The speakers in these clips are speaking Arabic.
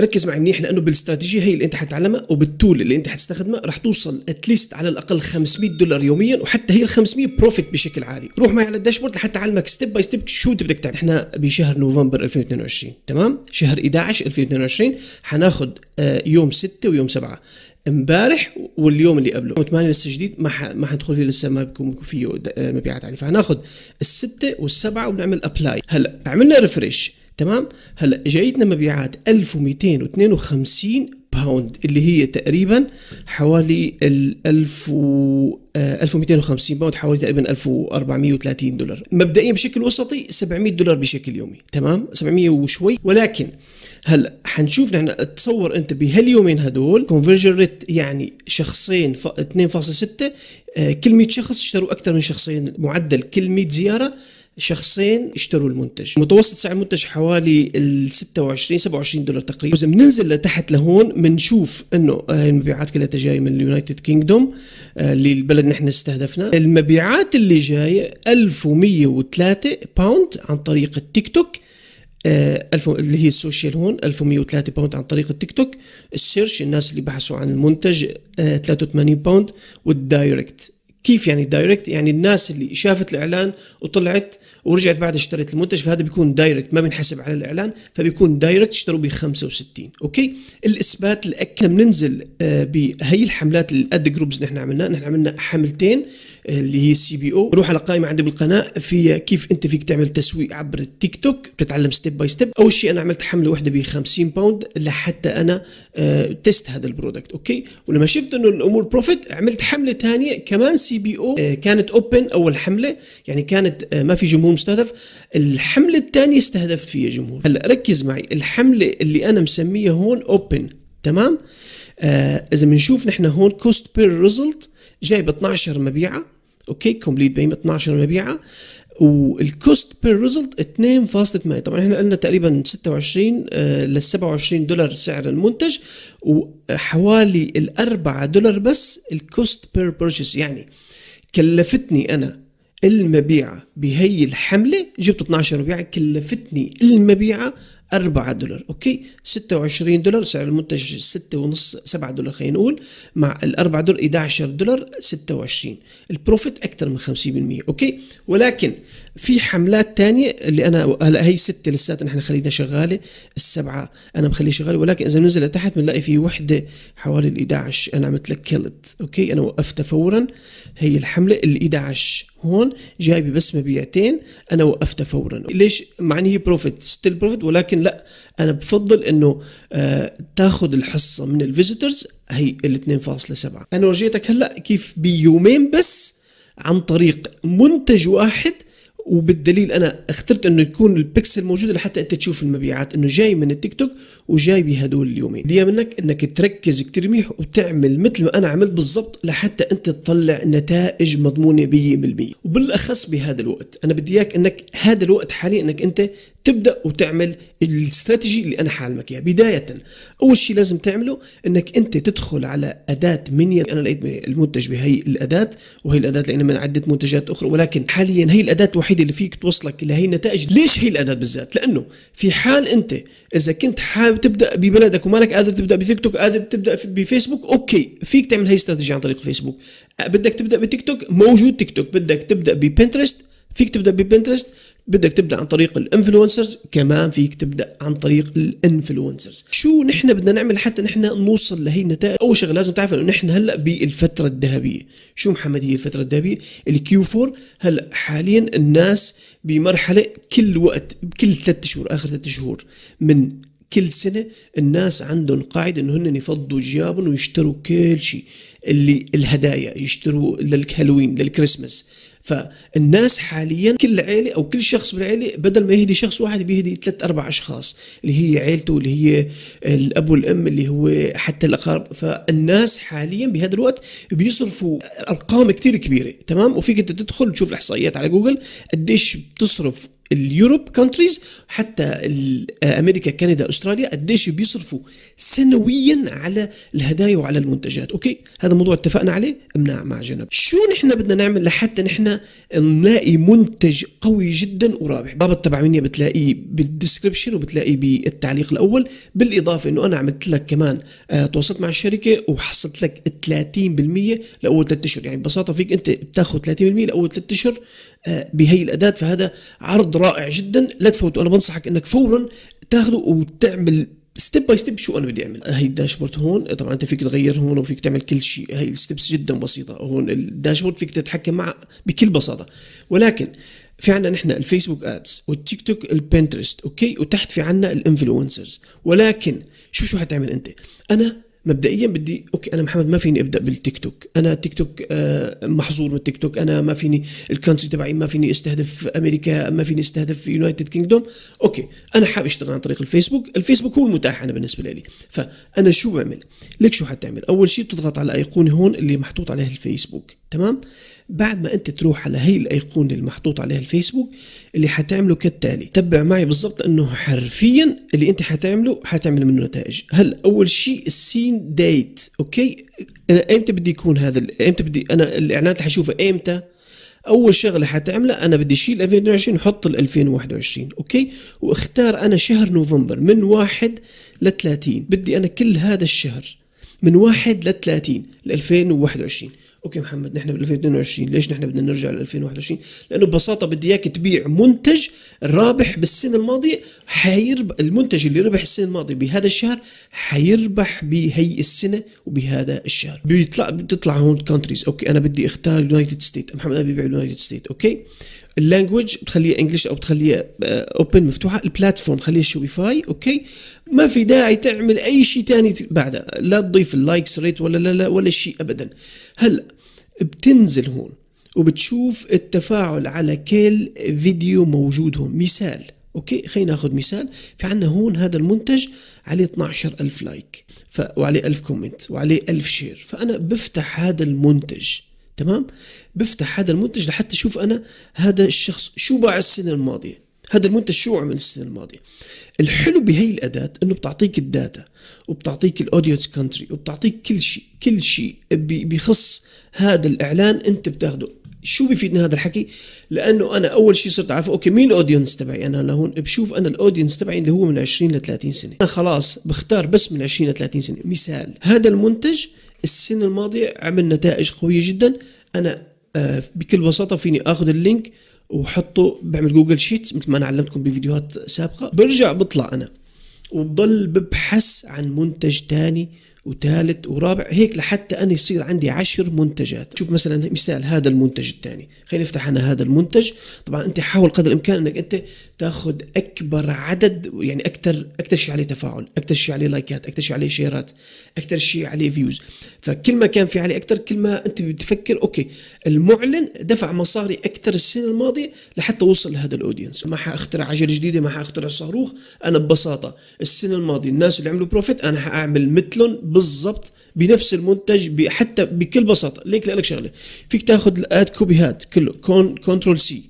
ركز معي منيح لانه بالاستراتيجيه هي اللي انت حتتعلمها وبالتول اللي انت حتستخدمها رح توصل اتليست على الاقل 500 دولار يوميا وحتى هي ال 500 بروفيت بشكل عالي روح معي على الداشبورد لحتى اعلمك ستيب باي ستيب شو انت بدك تعمل احنا بشهر نوفمبر 2022 تمام شهر 11 2022 حناخذ يوم 6 ويوم 7 امبارح واليوم اللي قبله يوم 8 لسه جديد ما ما حندخل فيه لسه ما بيكون فيه آه، مبيعات عاليه 6 السته والسبعه وبنعمل ابلاي هلا عملنا ريفرش تمام هلا جايتنا مبيعات 1252 باوند اللي هي تقريبا حوالي ال 1000 1250 باوند حوالي تقريبا 1430 دولار مبدئيا بشكل وسطي 700 دولار بشكل يومي تمام 700 وشوي ولكن هلا حنشوف نحن تصور انت بهاليومين هدول كونفرجن ريت يعني شخصين 2.6 آه، كل 100 شخص اشتروا اكثر من شخصين معدل كل 100 زياره شخصين اشتروا المنتج متوسط سعر المنتج حوالي ال 26 27 دولار تقريبا اذا بننزل لتحت لهون بنشوف انه آه، المبيعات كلها جايه من اليونايتد كينجدوم اللي آه، البلد نحن استهدفنا المبيعات اللي جايه 1103 باوند عن طريق التيك توك آه، ألف اللي هي السوشيال هون 1103 باوند عن طريق التيك توك السيرش الناس اللي بحثوا عن المنتج 83 باوند والدايركت كيف يعني دايركت يعني الناس اللي شافت الاعلان وطلعت ورجعت بعد اشتريت المنتج فهذا بيكون دايركت ما بنحسب على الاعلان فبيكون دايركت اشتروا ب 65 اوكي الاثبات الاكل بننزل آه، بهي الحملات الاد جروبز نحن عملناها نحن عملنا حملتين آه، اللي هي السي بي او روح على قائمه عندي بالقناه في كيف انت فيك تعمل تسويق عبر التيك توك بتتعلم ستيب باي ستيب اول شيء انا عملت حمله واحده ب 50 باوند لحتى انا تست آه، هذا البرودكت اوكي ولما شفت انه الامور بروفيت عملت حمله ثانيه كمان السي بي او كانت اوبن اول حمله يعني كانت آه، ما في جمهور مستهدف الحمله الثانيه استهدفت فيها جمهور هلا ركز معي الحمله اللي انا مسميها هون اوبن تمام آه اذا بنشوف نحن هون كوست بير ريزلت جايب 12 مبيعه اوكي كومبليت بيم 12 مبيعه والكوست بير ريزلت 2.8 طبعا احنا قلنا تقريبا 26 ل 27 دولار سعر المنتج وحوالي ال 4 دولار بس الكوست بير بيرشيس يعني كلفتني انا المبيعة بهي الحملة جبت 12 مبيعة كلفتني المبيعة 4 دولار اوكي 26 دولار سعر المنتج 6 ونص 7 دولار خلينا نقول مع ال 4 دولار 11 دولار 26 البروفيت اكثر من 50% اوكي ولكن في حملات تانية اللي انا هلا هي ستة لساتها نحن خلينا شغالة السبعة انا مخليه شغالة ولكن اذا بننزل لتحت بنلاقي في وحدة حوالي ال 11 انا عملت لك كيلت اوكي انا وقفتها فورا هي الحملة ال 11 هون جايبه بس مبيعتين انا وقفتها فورا ليش مع هي بروفيت ستيل بروفيت ولكن لا انا بفضل انه آه تاخذ الحصه من الفيزيتورز هي ال 2.7 انا ورجيتك هلا كيف بيومين بس عن طريق منتج واحد وبالدليل انا اخترت انه يكون البكسل موجود لحتى انت تشوف المبيعات انه جاي من التيك توك وجاي بهدول اليومين بدي منك انك تركز كتير منيح وتعمل مثل ما انا عملت بالضبط لحتى انت تطلع نتائج مضمونه 100% وبالاخص بهذا الوقت انا بدي اياك انك هذا الوقت حاليا انك انت تبدا وتعمل الاستراتيجي اللي انا حعلمك اياها بدايه اول شيء لازم تعمله انك انت تدخل على اداه منيا انا لقيت المنتج بهي الاداه وهي الاداه لقينا من عده منتجات اخرى ولكن حاليا هي الاداه الوحيده اللي فيك توصلك لهي النتائج ليش هي الاداه بالذات لانه في حال انت اذا كنت حابب تبدا ببلدك ومالك قادر تبدا بتيك توك قادر تبدا بفيسبوك اوكي فيك تعمل هي الاستراتيجي عن طريق فيسبوك بدك تبدا بتيك توك موجود تيك توك بدك تبدا ببنترست فيك تبدا ببنترست بدك تبدا عن طريق الانفلونسرز كمان فيك تبدا عن طريق الانفلونسرز شو نحن بدنا نعمل حتى نحن نوصل لهي النتائج اول شغله لازم تعرف انه نحن هلا بالفتره الذهبيه شو محمد هي الفتره الذهبيه الكيو 4 هلا حاليا الناس بمرحله كل وقت بكل ثلاث شهور اخر ثلاث شهور من كل سنة الناس عندهم قاعدة انه هن يفضوا جيابهم ويشتروا كل شيء اللي الهدايا يشتروا للهالوين للكريسماس فالناس حاليا كل عائله او كل شخص بالعائله بدل ما يهدي شخص واحد بيهدي ثلاث اربع اشخاص اللي هي عائلته اللي هي الاب والام اللي هو حتى الاقارب فالناس حاليا بهذا الوقت بيصرفوا ارقام كثير كبيره تمام وفيك انت تدخل تشوف الاحصائيات على جوجل قديش بتصرف اليوروب كونتريز حتى آه، امريكا كندا استراليا قديش بيصرفوا سنويا على الهدايا وعلى المنتجات اوكي هذا موضوع اتفقنا عليه امنع مع جنب شو نحن بدنا نعمل لحتى نحن نلاقي منتج قوي جدا ورابح باب التبعمية بتلاقيه بالديسكربشن وبتلاقيه بالتعليق الاول بالاضافه انه انا عملت لك كمان آه تواصلت مع الشركه وحصلت لك 30% لاول ثلاث اشهر يعني ببساطه فيك انت بتاخذ 30% لاول ثلاث اشهر آه، بهي الاداه فهذا عرض رائع جدا لا تفوته انا بنصحك انك فورا تاخذه وتعمل ستيب باي ستيب شو انا بدي اعمل هي الداشبورد هون طبعا انت فيك تغير هون وفيك تعمل كل شيء هي الستبس جدا بسيطه هون الداشبورد فيك تتحكم معه بكل بساطه ولكن في عنا نحن الفيسبوك ادز والتيك توك البنترست اوكي وتحت في عنا الانفلونسرز ولكن شوف شو حتعمل انت انا مبدئيا بدي اوكي انا محمد ما فيني ابدا بالتيك توك انا تيك توك آه، محظور من التيك توك انا ما فيني الكونتري تبعي ما فيني استهدف امريكا ما فيني استهدف يونايتد كينجدوم اوكي انا حاب اشتغل عن طريق الفيسبوك الفيسبوك هو المتاح انا بالنسبه لي فانا شو بعمل لك شو حتعمل اول شيء بتضغط على ايقونه هون اللي محطوط عليه الفيسبوك تمام بعد ما انت تروح على هي الايقونه اللي محطوط عليها الفيسبوك اللي حتعمله كالتالي تبع معي بالضبط انه حرفيا اللي انت حتعمله حتعمل منه نتائج هلا اول شيء السين ديت اوكي انا امتى بدي يكون هذا امتى بدي انا الاعلانات اللي حشوفها امتى اول شغله حتعملها انا بدي اشيل 2020 وحط ال 2021 اوكي واختار انا شهر نوفمبر من واحد ل 30 بدي انا كل هذا الشهر من واحد ل 30 ل 2021 اوكي محمد نحن بال 2022 ليش نحن بدنا نرجع لل 2021 لانه ببساطه بدي اياك تبيع منتج رابح بالسنه الماضيه حيربح المنتج اللي ربح السنه الماضيه بهذا الشهر حيربح بهي السنه وبهذا الشهر بيطلع بتطلع هون كونتريز اوكي انا بدي اختار اليونايتد ستيت محمد انا ببيع اليونايتد ستيت اوكي اللانجوج تخليه انجلش او تخليه اوبن آه، مفتوحه البلاتفورم خليه شوبيفاي اوكي ما في داعي تعمل اي شيء ثاني بعدها لا تضيف اللايكس ريت ولا لا لا ولا شيء ابدا هلا بتنزل هون وبتشوف التفاعل على كل فيديو موجود هون مثال اوكي خلينا ناخذ مثال في عندنا هون هذا المنتج عليه 12000 لايك ف... وعليه 1000 كومنت وعليه 1000 شير فانا بفتح هذا المنتج تمام بفتح هذا المنتج لحتى اشوف انا هذا الشخص شو باع السنه الماضيه هذا المنتج شو عمل السنه الماضيه الحلو بهي الاداه انه بتعطيك الداتا وبتعطيك الاودينس كونتري وبتعطيك كل شيء كل شيء بيخص هذا الاعلان انت بتاخده شو بيفيدنا هذا الحكي لانه انا اول شيء صرت اعرف اوكي مين الاودينس تبعي انا لهون بشوف انا الاودينس تبعي اللي هو من 20 ل 30 سنه انا خلاص بختار بس من 20 ل 30 سنه مثال هذا المنتج السنه الماضيه عمل نتائج قويه جدا انا آه، بكل بساطه فيني اخذ اللينك وحطه بعمل جوجل شيت مثل ما انا علمتكم بفيديوهات سابقه برجع بطلع انا وبضل ببحث عن منتج ثاني وثالث ورابع هيك لحتى أنا يصير عندي عشر منتجات شوف مثلا مثال هذا المنتج الثاني خلينا نفتح أنا هذا المنتج طبعا أنت حاول قدر الإمكان أنك أنت تاخذ اكبر عدد يعني اكثر اكثر شيء عليه تفاعل، اكثر شيء عليه لايكات، اكثر شيء عليه شيرات، اكثر شيء عليه فيوز، فكل ما كان في عليه اكثر كل ما انت بتفكر اوكي المعلن دفع مصاري اكثر السنه الماضيه لحتى وصل لهذا الاودينس، ما حاخترع عجله جديده، ما حاخترع صاروخ، انا ببساطه السنه الماضيه الناس اللي عملوا بروفيت انا حاعمل مثلهم بالضبط بنفس المنتج حتى بكل بساطه، ليك لك شغله، فيك تاخذ الاد كوبي هات كله كون كنترول سي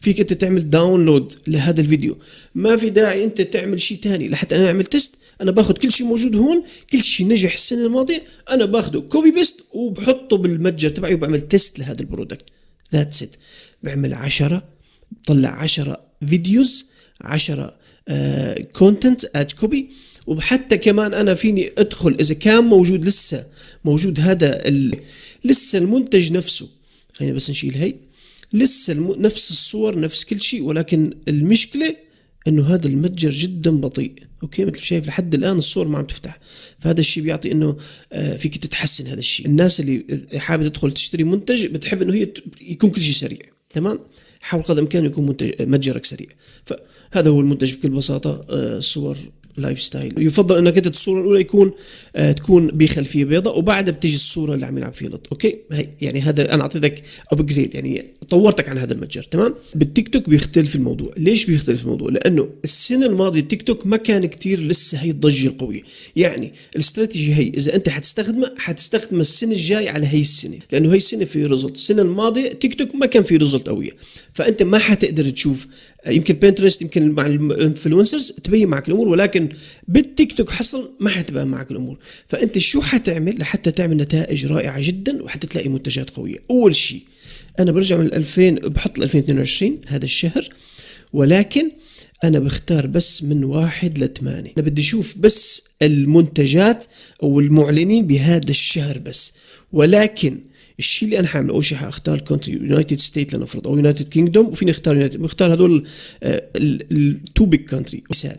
فيك انت تعمل داونلود لهذا الفيديو ما في داعي انت تعمل شيء ثاني لحتى انا اعمل تيست انا باخذ كل شيء موجود هون كل شيء نجح السنه الماضيه انا باخذه كوبي بيست وبحطه بالمتجر تبعي وبعمل تيست لهذا البرودكت ذاتس ات بعمل 10 بطلع 10 فيديوز 10 كونتنت اد كوبي وحتى كمان انا فيني ادخل اذا كان موجود لسه موجود هذا لسه المنتج نفسه خلينا بس نشيل هي لسه نفس الصور نفس كل شيء ولكن المشكله انه هذا المتجر جدا بطيء اوكي مثل شايف لحد الان الصور ما عم تفتح فهذا الشيء بيعطي انه آه، فيك تتحسن هذا الشيء الناس اللي حابه تدخل تشتري منتج بتحب انه هي يكون كل شيء سريع تمام حاول قدر الامكان يكون منتج متجرك سريع فهذا هو المنتج بكل بساطه آه، صور لايف ستايل يفضل انك انت الصوره الاولى يكون آه، تكون بخلفيه بيضاء وبعدها بتيجي الصوره اللي عم يلعب فيها لط اوكي هي يعني هذا انا اعطيتك ابجريد يعني طورتك عن هذا المتجر تمام بالتيك توك بيختلف الموضوع ليش بيختلف الموضوع لانه السنه الماضيه التيك توك ما كان كتير لسه هي الضجه القويه يعني الاستراتيجي هي اذا انت حتستخدمه حتستخدمه السنه الجاي على هي السنه لانه هي السنه في ريزلت السنه الماضيه تيك توك ما كان في ريزلت قويه فانت ما حتقدر تشوف يمكن بنترست يمكن مع الانفلونسرز تبين معك الامور ولكن بالتيك توك حصل ما حتبان معك الامور فانت شو حتعمل لحتى تعمل نتائج رائعه جدا وحتى تلاقي منتجات قويه اول شيء انا برجع من 2000 بحط 2022 هذا الشهر ولكن انا بختار بس من واحد 8 انا بدي اشوف بس المنتجات او المعلنين بهذا الشهر بس ولكن الشيء اللي انا حعمله اول شيء حاختار كونتري يونايتد ستيت لنفرض او يونايتد كينجدوم وفيني اختار يونايتد بختار هذول التو بيج كونتري مثال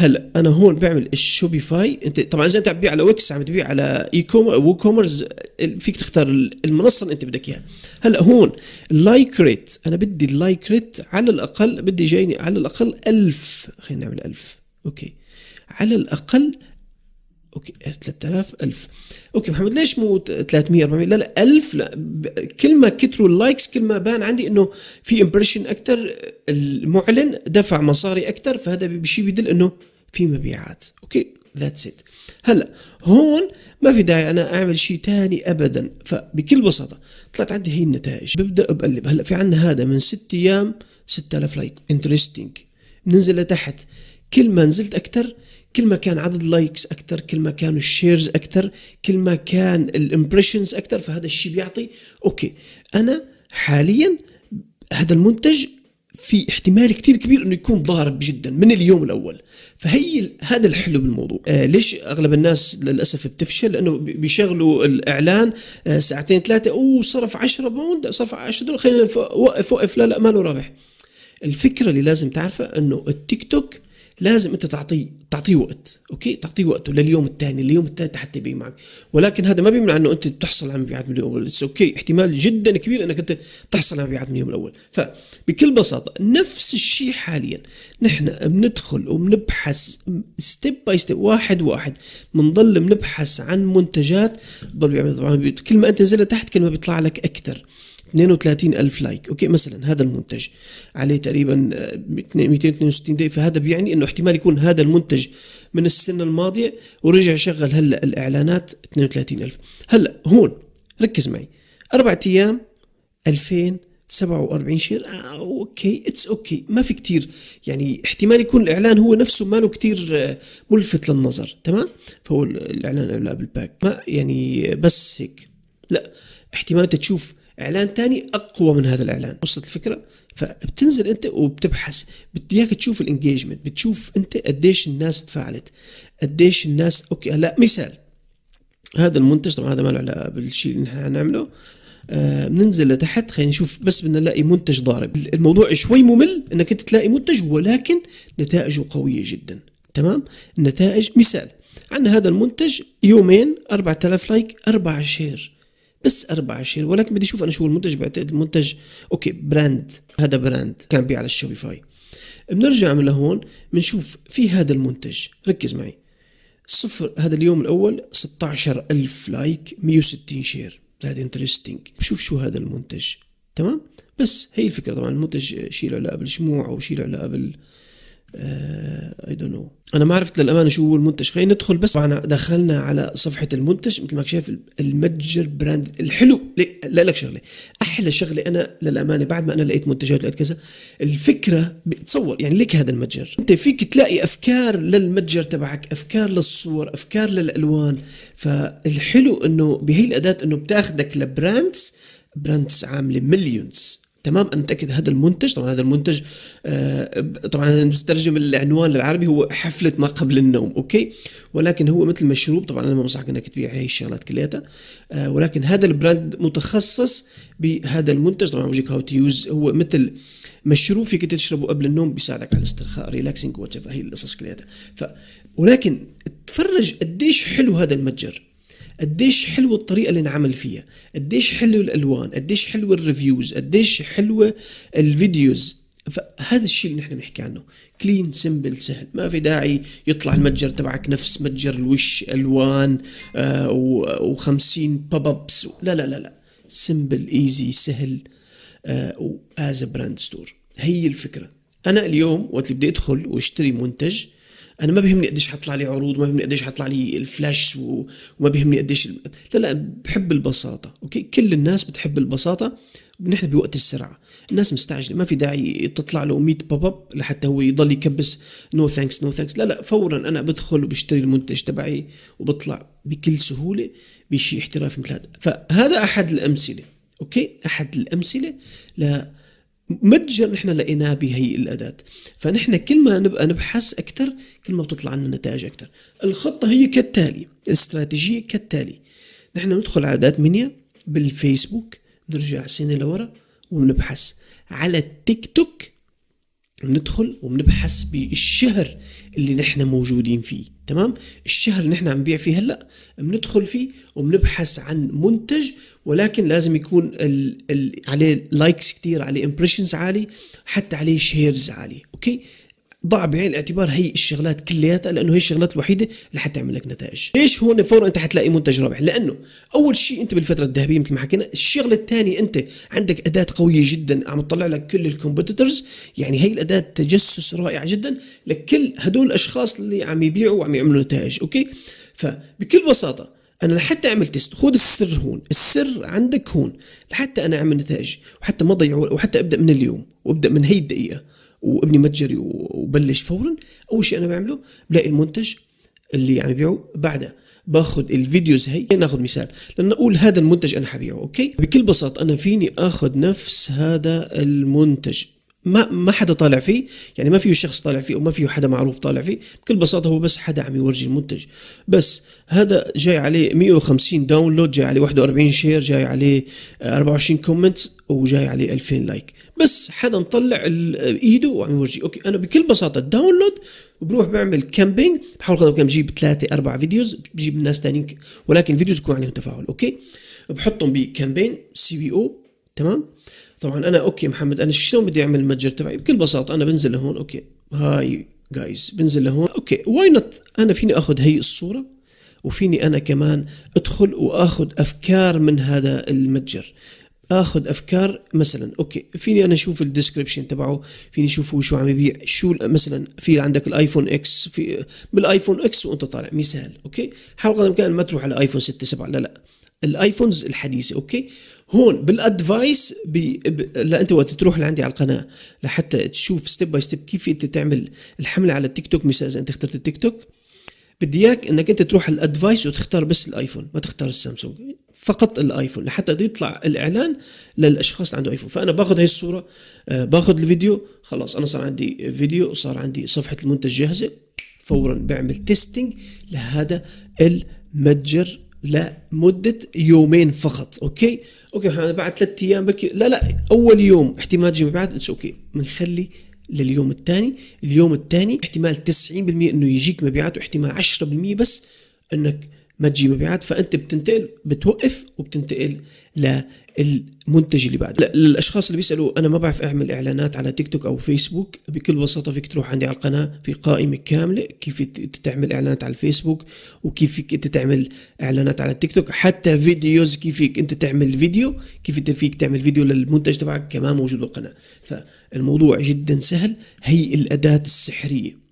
هلا انا هون بعمل الشوبيفاي انت طبعا اذا انت عم تبيع على ويكس عم تبيع على اي كوميرس فيك تختار المنصه اللي انت بدك اياها هلا هون اللايك ريت انا بدي اللايك ريت على الاقل بدي جايني على الاقل 1000 خلينا نعمل 1000 اوكي على الاقل اوكي 3000 آه، 1000 اوكي محمد ليش مو 300 400 لا لا 1000 لا كل ما كثروا اللايكس كل ما بان عندي انه في امبريشن اكثر المعلن دفع مصاري اكثر فهذا بشيء بيدل انه في مبيعات اوكي ذاتس ات هلا هون ما في داعي انا اعمل شيء ثاني ابدا فبكل بساطه طلعت عندي هي النتائج ببدا بقلب هلا في عندنا هذا من 6 ايام 6000 لايك انترستنج بننزل لتحت كل ما نزلت اكثر كل ما كان عدد اللايكس اكثر كل ما كانوا الشيرز اكثر كل ما كان الامبريشنز اكثر فهذا الشيء بيعطي اوكي انا حاليا هذا المنتج في احتمال كثير كبير انه يكون ضارب جدا من اليوم الاول فهي هذا الحلو بالموضوع آه ليش اغلب الناس للاسف بتفشل لانه بيشغلوا الاعلان آه ساعتين ثلاثه او صرف 10 بوند صرف 10 دولار خلينا وقف وقف لا لا ما له رابح الفكره اللي لازم تعرفها انه التيك توك لازم انت تعطيه تعطيه وقت اوكي تعطيه وقته لليوم الثاني لليوم الثالث حتى يبيع معك ولكن هذا ما بيمنع انه انت تحصل على مبيعات من اليوم الاول اوكي احتمال جدا كبير انك انت تحصل على مبيعات من اليوم الاول فبكل بساطه نفس الشيء حاليا نحن بندخل وبنبحث ستيب باي ستيب واحد واحد بنضل بنبحث عن منتجات بضل طبعا كل ما انت نزلت تحت كل ما بيطلع لك اكثر 32 ألف لايك أوكي مثلا هذا المنتج عليه تقريبا 262 آه، دقيقة فهذا بيعني أنه احتمال يكون هذا المنتج من السنة الماضية ورجع شغل هلأ الإعلانات 32 ألف هلأ هون ركز معي أربعة أيام 2047 شير آه، اوكي اتس اوكي ما في كتير يعني احتمال يكون الاعلان هو نفسه له كتير آه، ملفت للنظر تمام فهو الاعلان على الباك ما يعني بس هيك لا احتمال تشوف اعلان ثاني اقوى من هذا الاعلان وصلت الفكره فبتنزل انت وبتبحث بدي اياك تشوف الانجيجمنت بتشوف انت قديش الناس تفاعلت قديش الناس اوكي هلا مثال هذا المنتج طبعا هذا ما له علاقه بالشيء اللي نحن حنعمله آه بننزل لتحت خلينا نشوف بس بدنا نلاقي منتج ضارب الموضوع شوي ممل انك انت تلاقي منتج ولكن نتائجه قويه جدا تمام النتائج مثال عندنا هذا المنتج يومين 4000 لايك 4 شير بس 24 ولكن بدي اشوف انا شو المنتج بعتقد المنتج اوكي براند هذا براند كان بيع على الشوبيفاي بنرجع من لهون بنشوف في هذا المنتج ركز معي صفر هذا اليوم الاول 16000 لايك 160 شير هذا انترستنج بشوف شو هذا المنتج تمام بس هي الفكره طبعا المنتج شيله له علاقه بالشموع او شيله له علاقه بال اي دونت نو انا ما عرفت للامانه شو هو المنتج خلينا ندخل بس طبعا دخلنا على صفحه المنتج مثل ما شايف المتجر براند الحلو لا لك شغله احلى شغله انا للامانه بعد ما انا لقيت منتجات لقيت كذا الفكره بتصور يعني ليك هذا المتجر انت فيك تلاقي افكار للمتجر تبعك افكار للصور افكار للالوان فالحلو انه بهي الاداه انه بتاخذك لبراندز براندز عامله مليونز تمام انتقد هذا المنتج طبعا هذا المنتج آه، طبعا نسترجم العنوان للعربي هو حفله ما قبل النوم اوكي ولكن هو مثل مشروب طبعا انا ما بنصحك انك تبيع هاي الشغلات كلياتها آه، ولكن هذا البراند متخصص بهذا المنتج طبعا وجيك هاو تو يوز هو مثل مشروب فيك تشربه قبل النوم بيساعدك على الاسترخاء ريلاكسنج وات هي القصص كلياتها ولكن تفرج قديش حلو هذا المتجر قديش حلوه الطريقه اللي انعمل فيها قديش حلو الالوان قديش حلوه الريفيوز قديش حلوه الفيديوز فهذا الشيء اللي نحن بنحكي عنه كلين سمبل سهل ما في داعي يطلع المتجر تبعك نفس متجر الوش الوان آه و50 باب ابس لا لا لا لا سمبل ايزي سهل از براند ستور هي الفكره انا اليوم وقت اللي بدي ادخل واشتري منتج انا ما بيهمني قديش حطلع لي عروض ما بيهمني قديش حطلع لي الفلاش وما بيهمني قديش لا لا بحب البساطه اوكي كل الناس بتحب البساطه ونحن بوقت السرعه الناس مستعجله ما في داعي تطلع له 100 بوب اب لحتى هو يضل يكبس نو ثانكس نو ثانكس لا لا فورا انا بدخل وبشتري المنتج تبعي وبطلع بكل سهوله بشيء احترافي مثل هذا فهذا احد الامثله اوكي احد الامثله ل متجر نحن لقيناه بهي الاداه فنحن كل ما نبقى نبحث اكثر كل ما بتطلع عنا نتائج اكثر الخطه هي كالتالي الاستراتيجيه كالتالي نحن ندخل على اداه منيا بالفيسبوك نرجع سنه لورا وبنبحث على التيك توك ندخل وبنبحث بالشهر اللي نحن موجودين فيه تمام الشهر اللي نحن عم نبيع فيه هلا بندخل فيه وبنبحث عن منتج ولكن لازم يكون الـ الـ عليه لايكس كثير عليه امبريشنز عالي حتى عليه شيرز عالي اوكي ضع بعين الاعتبار هي الشغلات كلياتها لانه هي الشغلات الوحيده اللي حتعمل لك نتائج ايش هون فورا انت حتلاقي منتج رابح لانه اول شيء انت بالفتره الذهبيه مثل ما حكينا الشغله الثانيه انت عندك اداه قويه جدا عم تطلع لك كل الكومبيتيتورز يعني هي الاداه تجسس رائعه جدا لكل هدول الاشخاص اللي عم يبيعوا وعم يعملوا نتائج اوكي فبكل بساطه انا لحتى اعمل تيست خذ السر هون السر عندك هون لحتى انا اعمل نتائج وحتى ما ضيع وحتى ابدا من اليوم وابدا من هي الدقيقه وابني متجري وبلش فورا اول شيء انا بعمله بلاقي المنتج اللي عم يبيعه بعدها باخذ الفيديوز هي ناخذ مثال لنقول هذا المنتج انا حبيعه اوكي بكل بساطه انا فيني اخذ نفس هذا المنتج ما ما حدا طالع فيه يعني ما فيه شخص طالع فيه وما فيه حدا معروف طالع فيه بكل بساطه هو بس حدا عم يورجي المنتج بس هذا جاي عليه 150 داونلود جاي عليه 41 شير جاي عليه 24 كومنت وجاي عليه 2000 لايك بس حدا مطلع ايده وعم يورجي اوكي انا بكل بساطه داونلود بروح بعمل كامبينج بحاول قدر كم بجيب ثلاثه أربعة فيديوز بجيب الناس ثانيين ولكن فيديوز يكون عليهم تفاعل اوكي بحطهم بكامبين سي بي او تمام طبعا انا اوكي محمد انا شلون بدي اعمل المتجر تبعي بكل بساطه انا بنزل لهون اوكي هاي جايز بنزل لهون اوكي واي نوت انا فيني اخذ هي الصوره وفيني انا كمان ادخل واخذ افكار من هذا المتجر اخذ افكار مثلا اوكي فيني انا اشوف الديسكربشن تبعه فيني اشوف شو عم يبيع شو مثلا في عندك الايفون اكس في بالايفون اكس وانت طالع مثال اوكي حاول قدر الامكان ما تروح على ايفون 6 7 لا لا الايفونز الحديثه اوكي هون بالادفايس بي... ب... لا انت وقت تروح لعندي على القناه لحتى تشوف ستيب باي ستيب كيف انت تعمل الحمله على التيك توك مثلا اذا انت اخترت التيك توك بدي اياك انك انت تروح على الادفايس وتختار بس الايفون ما تختار السامسونج فقط الايفون لحتى يطلع الاعلان للاشخاص اللي عنده ايفون فانا باخذ هي الصوره آه، باخذ الفيديو خلاص انا صار عندي فيديو وصار عندي صفحه المنتج جاهزه فورا بعمل تيستينج لهذا المتجر لمدة يومين فقط أوكي أوكي احنا بعد ثلاثة أيام بك لا لا أول يوم احتمال تجي بعد اتس أوكي بنخلي لليوم الثاني اليوم الثاني احتمال 90% انه يجيك مبيعات واحتمال 10% بس انك ما تجي مبيعات فانت بتنتقل بتوقف وبتنتقل المنتج اللي بعده للاشخاص اللي بيسالوا انا ما بعرف اعمل اعلانات على تيك توك او فيسبوك بكل بساطه فيك تروح عندي على القناه في قائمه كامله كيف تعمل اعلانات على الفيسبوك وكيف فيك انت تعمل اعلانات على التيك توك حتى فيديوز كيف فيك انت تعمل فيديو كيف انت فيك تعمل فيديو للمنتج تبعك كمان موجود بالقناه فالموضوع جدا سهل هي الاداه السحريه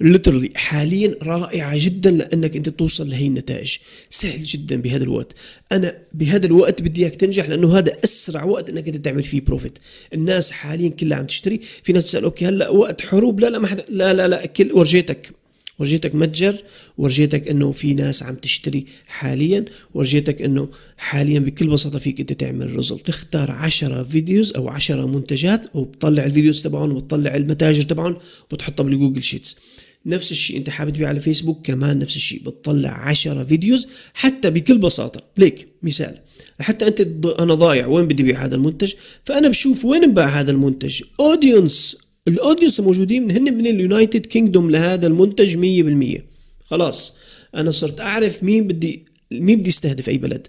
ليترلي حاليا رائعه جدا لانك انت توصل لهي النتائج سهل جدا بهذا الوقت انا بهذا الوقت بدي اياك تنجح لانه هذا اسرع وقت انك انت تعمل فيه بروفيت الناس حاليا كلها عم تشتري في ناس بتسال اوكي هلا وقت حروب لا لا ما حدا لا لا لا كل ورجيتك ورجيتك متجر ورجيتك انه في ناس عم تشتري حاليا ورجيتك انه حاليا بكل بساطه فيك انت تعمل ريزلت تختار 10 فيديوز او 10 منتجات وبتطلع الفيديوز تبعهم وبتطلع المتاجر تبعهم وبتحطها بالجوجل شيتس نفس الشيء انت حابب تبيع على فيسبوك كمان نفس الشيء بتطلع 10 فيديوز حتى بكل بساطه ليك مثال حتى انت انا ضايع وين بدي ابيع هذا المنتج فانا بشوف وين انباع هذا المنتج اودينس الاودينس الموجودين هن من اليونايتد كينجدوم لهذا المنتج 100% خلاص انا صرت اعرف مين بدي مين بدي استهدف اي بلد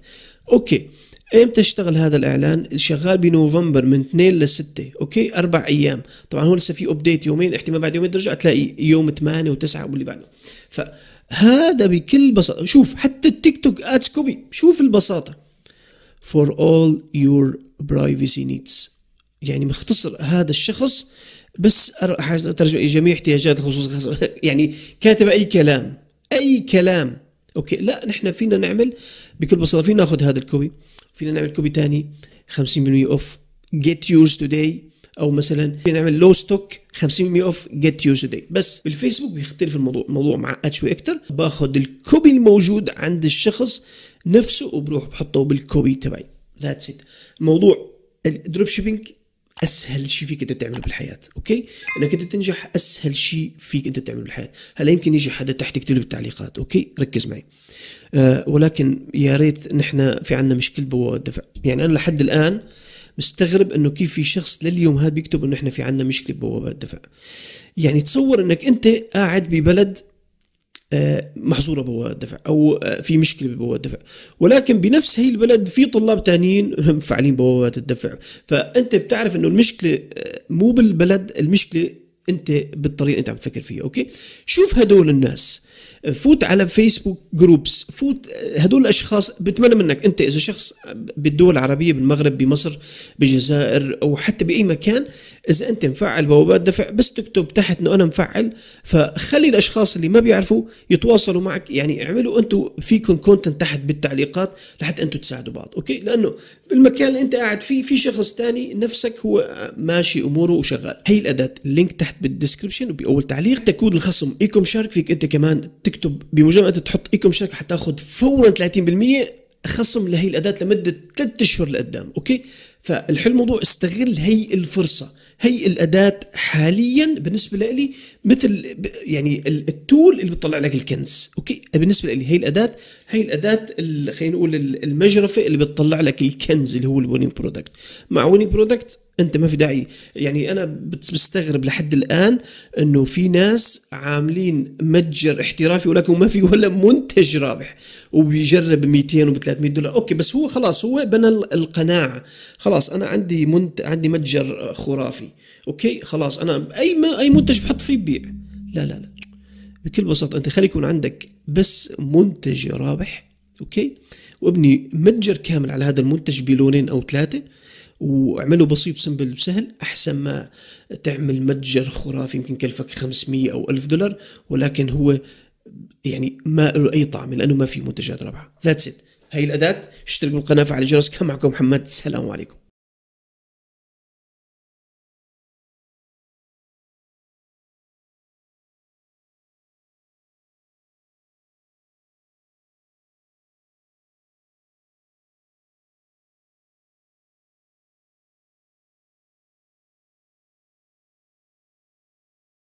اوكي امتى اشتغل هذا الاعلان؟ شغال بنوفمبر من 2 ل 6 اوكي اربع ايام طبعا هو لسه في ابديت يومين احتمال بعد يومين ترجع تلاقي يوم 8 و9 واللي بعده فهذا بكل بساطه شوف حتى التيك توك ادز كوبي شوف البساطه for all your privacy needs يعني مختصر هذا الشخص بس ترجم جميع احتياجات خصوص يعني كاتب اي كلام اي كلام اوكي لا نحن فينا نعمل بكل بساطه فينا ناخذ هذا الكوبي فينا نعمل كوبي تاني 50% اوف جيت yours توداي او مثلا فينا نعمل لو ستوك 50% اوف جيت yours توداي بس بالفيسبوك بيختلف الموضوع الموضوع معقد شوي اكتر باخذ الكوبي الموجود عند الشخص نفسه وبروح بحطه بالكوبي تبعي ذاتس ات موضوع الدروب شيبينج اسهل شيء فيك انت تعمله بالحياه اوكي انك انت تنجح اسهل شيء فيك انت تعمله بالحياه هلا يمكن يجي حدا تحت يكتب بالتعليقات اوكي ركز معي آه، ولكن يا ريت نحن في عندنا مشكله بوابه الدفع يعني انا لحد الان مستغرب انه كيف في شخص لليوم هذا بيكتب انه احنا في عندنا مشكله بوابه الدفع يعني تصور انك انت قاعد ببلد آه، محظوره بوابه الدفع او آه، في مشكله ببوابه الدفع ولكن بنفس هي البلد في طلاب تانيين مفعلين بوابات الدفع فانت بتعرف انه المشكله مو بالبلد المشكله انت بالطريقه انت عم تفكر فيها اوكي شوف هدول الناس فوت على فيسبوك جروبس فوت هدول الاشخاص بتمنى منك انت اذا شخص بالدول العربيه بالمغرب بمصر بالجزائر او حتى باي مكان اذا انت مفعل بوابات دفع بس تكتب تحت انه انا مفعل فخلي الاشخاص اللي ما بيعرفوا يتواصلوا معك يعني اعملوا انتم فيكم كونتنت تحت بالتعليقات لحتى انتم تساعدوا بعض اوكي لانه بالمكان اللي انت قاعد فيه في شخص ثاني نفسك هو ماشي اموره وشغال هي الاداه اللينك تحت بالديسكربشن وباول تعليق تكود الخصم ايكوم شارك فيك انت كمان تكتب بمجرد انت تحط ايكوم شركه حتاخذ فورا 30% خصم لهي الاداه لمده 3 اشهر لقدام اوكي فالحل الموضوع استغل هي الفرصه هي الاداه حاليا بالنسبه لي مثل يعني التول اللي بتطلع لك الكنز اوكي بالنسبه لي هي الاداه هي الاداه خلينا نقول المجرفه اللي بتطلع لك الكنز اللي هو الوينينج برودكت مع وينينج برودكت انت ما في داعي يعني انا بستغرب لحد الان انه في ناس عاملين متجر احترافي ولكن ما في ولا منتج رابح وبيجرب 200 وب 300 دولار اوكي بس هو خلاص هو بنى القناعه خلاص انا عندي منت عندي متجر خرافي اوكي خلاص انا اي ما اي منتج بحط فيه ببيع لا لا لا بكل بساطه انت خلي يكون عندك بس منتج رابح اوكي وابني متجر كامل على هذا المنتج بلونين او ثلاثه واعمله بسيط وسمبل وسهل احسن ما تعمل متجر خرافي يمكن كلفك 500 او 1000 دولار ولكن هو يعني ما له اي طعم لانه ما في منتجات رابحه ذاتس ات هاي الاداه اشتركوا بالقناه فعلى الجرس كان معكم محمد السلام عليكم